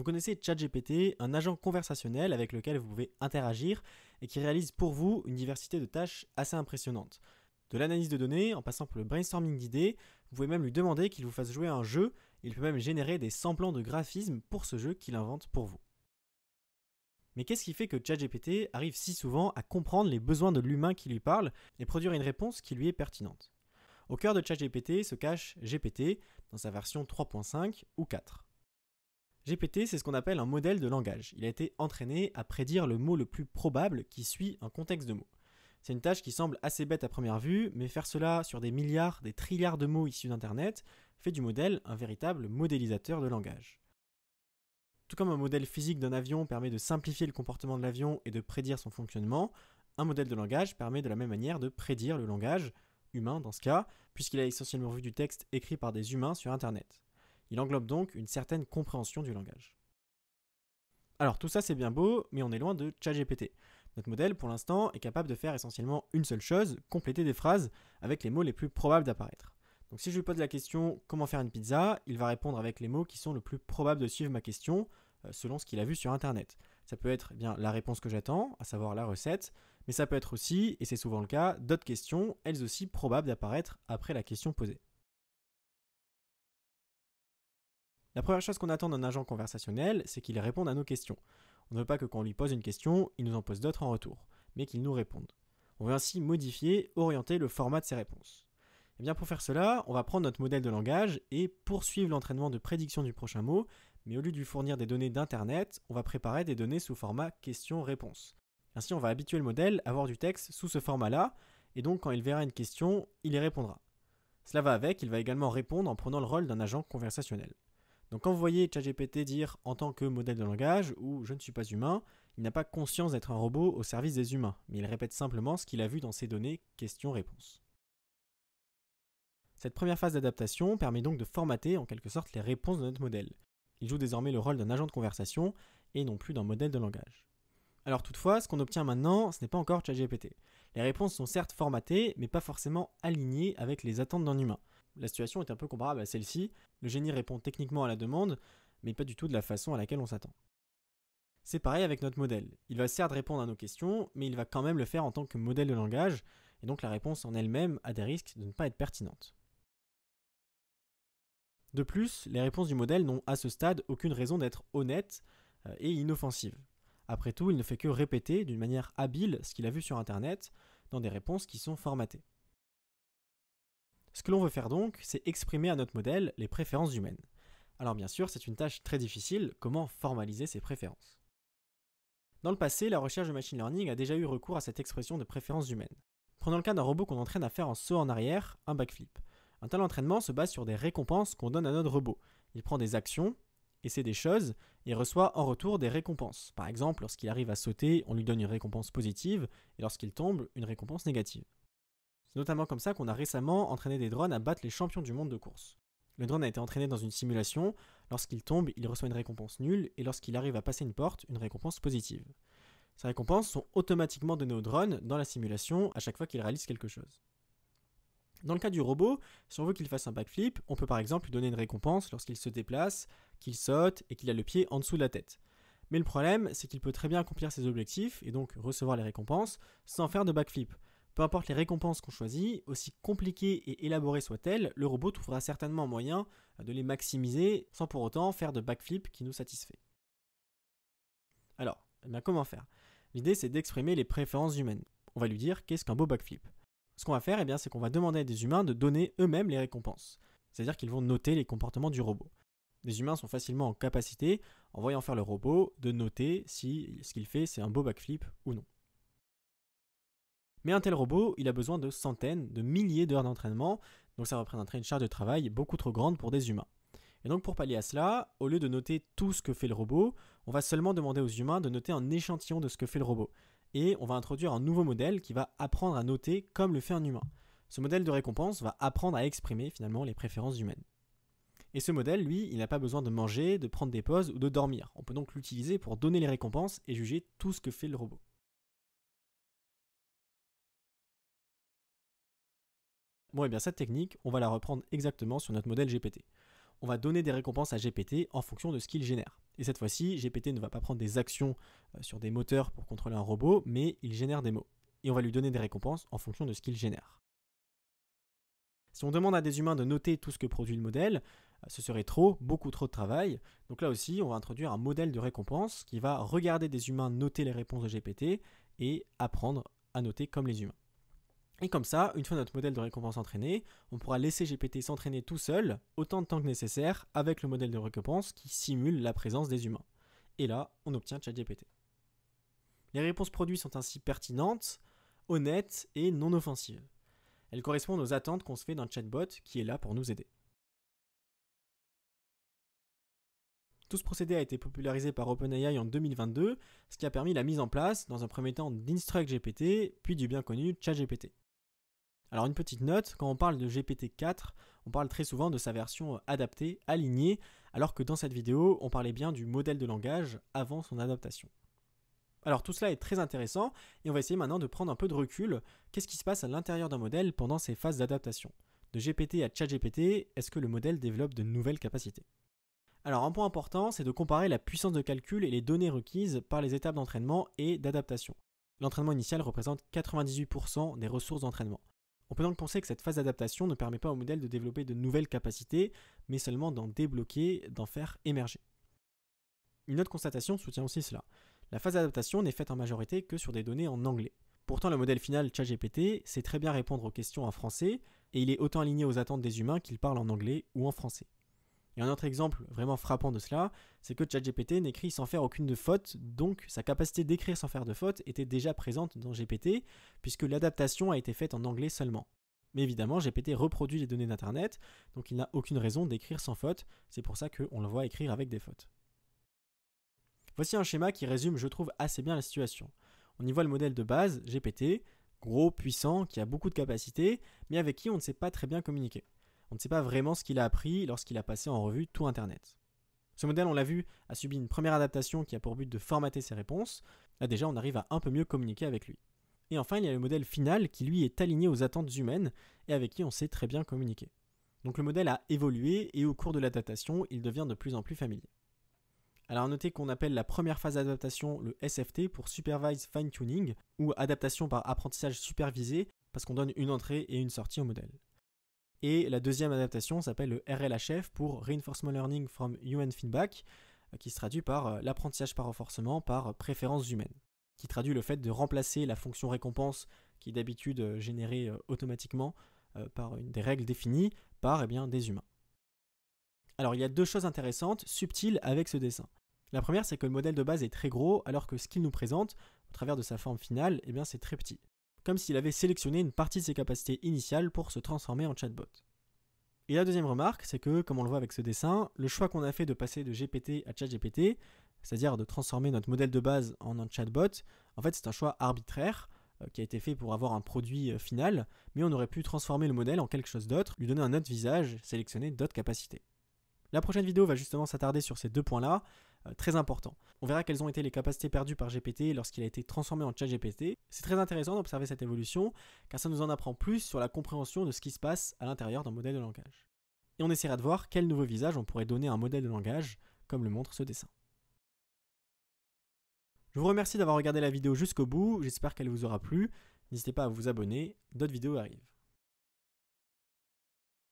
Vous connaissez ChatGPT, un agent conversationnel avec lequel vous pouvez interagir et qui réalise pour vous une diversité de tâches assez impressionnante. De l'analyse de données, en passant pour le brainstorming d'idées, vous pouvez même lui demander qu'il vous fasse jouer à un jeu, il peut même générer des semblants de graphismes pour ce jeu qu'il invente pour vous. Mais qu'est-ce qui fait que ChatGPT arrive si souvent à comprendre les besoins de l'humain qui lui parle et produire une réponse qui lui est pertinente Au cœur de ChatGPT se cache GPT dans sa version 3.5 ou 4. GPT, c'est ce qu'on appelle un modèle de langage. Il a été entraîné à prédire le mot le plus probable qui suit un contexte de mots. C'est une tâche qui semble assez bête à première vue, mais faire cela sur des milliards, des trilliards de mots issus d'Internet fait du modèle un véritable modélisateur de langage. Tout comme un modèle physique d'un avion permet de simplifier le comportement de l'avion et de prédire son fonctionnement, un modèle de langage permet de la même manière de prédire le langage, humain dans ce cas, puisqu'il a essentiellement vu du texte écrit par des humains sur Internet. Il englobe donc une certaine compréhension du langage. Alors tout ça c'est bien beau, mais on est loin de ChatGPT. Notre modèle pour l'instant est capable de faire essentiellement une seule chose, compléter des phrases avec les mots les plus probables d'apparaître. Donc si je lui pose la question comment faire une pizza, il va répondre avec les mots qui sont le plus probables de suivre ma question euh, selon ce qu'il a vu sur internet. Ça peut être eh bien la réponse que j'attends, à savoir la recette, mais ça peut être aussi, et c'est souvent le cas, d'autres questions, elles aussi probables d'apparaître après la question posée. La première chose qu'on attend d'un agent conversationnel, c'est qu'il réponde à nos questions. On ne veut pas que quand on lui pose une question, il nous en pose d'autres en retour, mais qu'il nous réponde. On veut ainsi modifier, orienter le format de ses réponses. Et eh bien pour faire cela, on va prendre notre modèle de langage et poursuivre l'entraînement de prédiction du prochain mot, mais au lieu de lui fournir des données d'Internet, on va préparer des données sous format question-réponse. Ainsi, on va habituer le modèle à voir du texte sous ce format-là, et donc quand il verra une question, il y répondra. Cela va avec, il va également répondre en prenant le rôle d'un agent conversationnel. Donc quand vous voyez ChatGPT dire en tant que modèle de langage ou je ne suis pas humain, il n'a pas conscience d'être un robot au service des humains, mais il répète simplement ce qu'il a vu dans ses données questions-réponses. Cette première phase d'adaptation permet donc de formater en quelque sorte les réponses de notre modèle. Il joue désormais le rôle d'un agent de conversation et non plus d'un modèle de langage. Alors toutefois, ce qu'on obtient maintenant, ce n'est pas encore ChatGPT. Les réponses sont certes formatées, mais pas forcément alignées avec les attentes d'un humain. La situation est un peu comparable à celle-ci, le génie répond techniquement à la demande, mais pas du tout de la façon à laquelle on s'attend. C'est pareil avec notre modèle. Il va certes répondre à nos questions, mais il va quand même le faire en tant que modèle de langage, et donc la réponse en elle-même a des risques de ne pas être pertinente. De plus, les réponses du modèle n'ont à ce stade aucune raison d'être honnêtes euh, et inoffensives. Après tout, il ne fait que répéter d'une manière habile ce qu'il a vu sur Internet dans des réponses qui sont formatées. Ce que l'on veut faire donc, c'est exprimer à notre modèle les préférences humaines. Alors bien sûr, c'est une tâche très difficile, comment formaliser ces préférences Dans le passé, la recherche de machine learning a déjà eu recours à cette expression de préférences humaines. Prenons le cas d'un robot qu'on entraîne à faire un saut en arrière, un backflip. Un tel entraînement se base sur des récompenses qu'on donne à notre robot. Il prend des actions, essaie des choses, et reçoit en retour des récompenses. Par exemple, lorsqu'il arrive à sauter, on lui donne une récompense positive, et lorsqu'il tombe, une récompense négative. C'est notamment comme ça qu'on a récemment entraîné des drones à battre les champions du monde de course. Le drone a été entraîné dans une simulation, lorsqu'il tombe, il reçoit une récompense nulle, et lorsqu'il arrive à passer une porte, une récompense positive. Ces récompenses sont automatiquement données au drone dans la simulation à chaque fois qu'il réalise quelque chose. Dans le cas du robot, si on veut qu'il fasse un backflip, on peut par exemple lui donner une récompense lorsqu'il se déplace, qu'il saute et qu'il a le pied en dessous de la tête. Mais le problème, c'est qu'il peut très bien accomplir ses objectifs et donc recevoir les récompenses sans faire de backflip. Peu importe les récompenses qu'on choisit, aussi compliquées et élaborées soient-elles, le robot trouvera certainement moyen euh, de les maximiser sans pour autant faire de backflip qui nous satisfait. Alors, eh comment faire L'idée c'est d'exprimer les préférences humaines. On va lui dire qu'est-ce qu'un beau backflip. Ce qu'on va faire, eh c'est qu'on va demander à des humains de donner eux-mêmes les récompenses. C'est-à-dire qu'ils vont noter les comportements du robot. Les humains sont facilement en capacité, en voyant faire le robot, de noter si ce qu'il fait c'est un beau backflip ou non. Mais un tel robot, il a besoin de centaines, de milliers d'heures d'entraînement, donc ça représenterait une charge de travail beaucoup trop grande pour des humains. Et donc pour pallier à cela, au lieu de noter tout ce que fait le robot, on va seulement demander aux humains de noter un échantillon de ce que fait le robot. Et on va introduire un nouveau modèle qui va apprendre à noter comme le fait un humain. Ce modèle de récompense va apprendre à exprimer finalement les préférences humaines. Et ce modèle, lui, il n'a pas besoin de manger, de prendre des pauses ou de dormir. On peut donc l'utiliser pour donner les récompenses et juger tout ce que fait le robot. Bon, et eh bien cette technique, on va la reprendre exactement sur notre modèle GPT. On va donner des récompenses à GPT en fonction de ce qu'il génère. Et cette fois-ci, GPT ne va pas prendre des actions euh, sur des moteurs pour contrôler un robot, mais il génère des mots. Et on va lui donner des récompenses en fonction de ce qu'il génère. Si on demande à des humains de noter tout ce que produit le modèle, euh, ce serait trop, beaucoup trop de travail. Donc là aussi, on va introduire un modèle de récompense qui va regarder des humains noter les réponses de GPT et apprendre à noter comme les humains. Et comme ça, une fois notre modèle de récompense entraîné, on pourra laisser GPT s'entraîner tout seul, autant de temps que nécessaire, avec le modèle de récompense qui simule la présence des humains. Et là, on obtient ChatGPT. Les réponses produites sont ainsi pertinentes, honnêtes et non offensives. Elles correspondent aux attentes qu'on se fait d'un chatbot qui est là pour nous aider. Tout ce procédé a été popularisé par OpenAI en 2022, ce qui a permis la mise en place, dans un premier temps, d'InstructGPT, puis du bien connu ChatGPT. Alors une petite note, quand on parle de GPT-4, on parle très souvent de sa version euh, adaptée, alignée, alors que dans cette vidéo, on parlait bien du modèle de langage avant son adaptation. Alors tout cela est très intéressant, et on va essayer maintenant de prendre un peu de recul. Qu'est-ce qui se passe à l'intérieur d'un modèle pendant ces phases d'adaptation De GPT à ChatGPT, est-ce que le modèle développe de nouvelles capacités alors un point important, c'est de comparer la puissance de calcul et les données requises par les étapes d'entraînement et d'adaptation. L'entraînement initial représente 98% des ressources d'entraînement. On peut donc penser que cette phase d'adaptation ne permet pas au modèle de développer de nouvelles capacités, mais seulement d'en débloquer, d'en faire émerger. Une autre constatation soutient aussi cela. La phase d'adaptation n'est faite en majorité que sur des données en anglais. Pourtant, le modèle final ChatGPT sait très bien répondre aux questions en français, et il est autant aligné aux attentes des humains qu'il parle en anglais ou en français. Et un autre exemple vraiment frappant de cela, c'est que ChatGPT n'écrit sans faire aucune de faute, donc sa capacité d'écrire sans faire de faute était déjà présente dans GPT, puisque l'adaptation a été faite en anglais seulement. Mais évidemment, GPT reproduit les données d'Internet, donc il n'a aucune raison d'écrire sans faute, c'est pour ça qu'on le voit écrire avec des fautes. Voici un schéma qui résume, je trouve, assez bien la situation. On y voit le modèle de base, GPT, gros, puissant, qui a beaucoup de capacités, mais avec qui on ne sait pas très bien communiquer on ne sait pas vraiment ce qu'il a appris lorsqu'il a passé en revue tout Internet. Ce modèle, on l'a vu, a subi une première adaptation qui a pour but de formater ses réponses. Là déjà, on arrive à un peu mieux communiquer avec lui. Et enfin, il y a le modèle final qui lui est aligné aux attentes humaines et avec qui on sait très bien communiquer. Donc le modèle a évolué et au cours de l'adaptation, il devient de plus en plus familier. Alors notez qu'on appelle la première phase d'adaptation le SFT pour Supervised Fine Tuning ou adaptation par apprentissage supervisé parce qu'on donne une entrée et une sortie au modèle. Et la deuxième adaptation s'appelle le RLHF pour Reinforcement Learning from Human Feedback, euh, qui se traduit par euh, l'apprentissage par renforcement par euh, préférences humaines, qui traduit le fait de remplacer la fonction récompense qui est d'habitude générée automatiquement par une des règles définies par eh bien, des humains. Alors il y a deux choses intéressantes, subtiles avec ce dessin. La première, c'est que le modèle de base est très gros, alors que ce qu'il nous présente, au travers de sa forme finale, eh bien, c'est très petit comme s'il avait sélectionné une partie de ses capacités initiales pour se transformer en chatbot. Et la deuxième remarque, c'est que, comme on le voit avec ce dessin, le choix qu'on a fait de passer de GPT à ChatGPT, c'est-à-dire de transformer notre modèle de base en un chatbot, en fait c'est un choix arbitraire euh, qui a été fait pour avoir un produit euh, final, mais on aurait pu transformer le modèle en quelque chose d'autre, lui donner un autre visage, sélectionner d'autres capacités. La prochaine vidéo va justement s'attarder sur ces deux points-là, euh, très important. On verra quelles ont été les capacités perdues par GPT lorsqu'il a été transformé en GPT. C'est très intéressant d'observer cette évolution car ça nous en apprend plus sur la compréhension de ce qui se passe à l'intérieur d'un modèle de langage. Et on essaiera de voir quel nouveau visage on pourrait donner à un modèle de langage comme le montre ce dessin. Je vous remercie d'avoir regardé la vidéo jusqu'au bout, j'espère qu'elle vous aura plu. N'hésitez pas à vous abonner, d'autres vidéos arrivent.